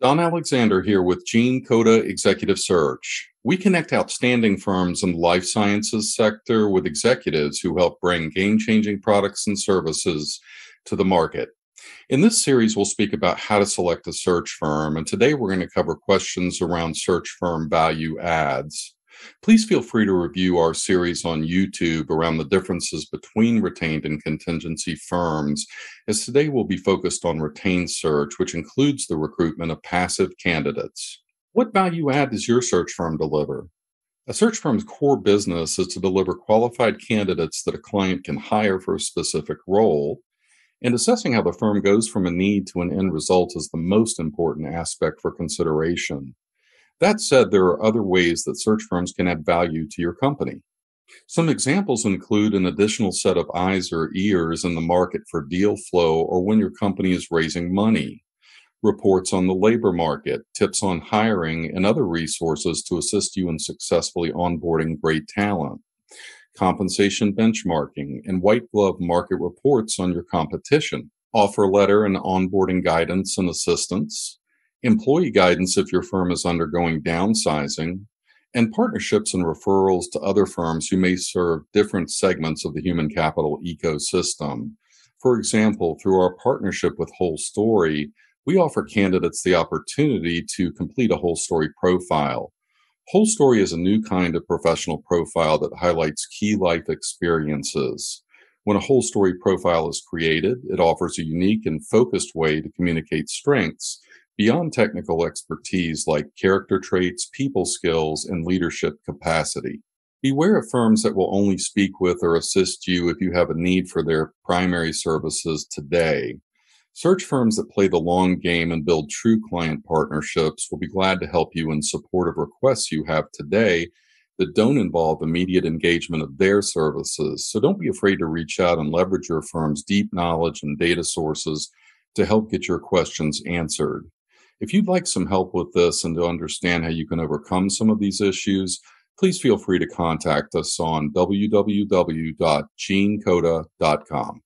Don Alexander here with Gene Coda Executive Search. We connect outstanding firms in the life sciences sector with executives who help bring game changing products and services to the market. In this series, we'll speak about how to select a search firm, and today we're going to cover questions around search firm value adds. Please feel free to review our series on YouTube around the differences between retained and contingency firms, as today we'll be focused on retained search, which includes the recruitment of passive candidates. What value add does your search firm deliver? A search firm's core business is to deliver qualified candidates that a client can hire for a specific role. And assessing how the firm goes from a need to an end result is the most important aspect for consideration. That said, there are other ways that search firms can add value to your company. Some examples include an additional set of eyes or ears in the market for deal flow or when your company is raising money, reports on the labor market, tips on hiring, and other resources to assist you in successfully onboarding great talent, compensation benchmarking, and white glove market reports on your competition, offer letter and onboarding guidance and assistance, employee guidance if your firm is undergoing downsizing, and partnerships and referrals to other firms who may serve different segments of the human capital ecosystem. For example, through our partnership with Whole Story, we offer candidates the opportunity to complete a Whole Story profile. Whole Story is a new kind of professional profile that highlights key life experiences. When a Whole Story profile is created, it offers a unique and focused way to communicate strengths beyond technical expertise like character traits, people skills, and leadership capacity. Beware of firms that will only speak with or assist you if you have a need for their primary services today. Search firms that play the long game and build true client partnerships will be glad to help you in support of requests you have today that don't involve immediate engagement of their services. So don't be afraid to reach out and leverage your firm's deep knowledge and data sources to help get your questions answered. If you'd like some help with this and to understand how you can overcome some of these issues, please feel free to contact us on www.genecoda.com.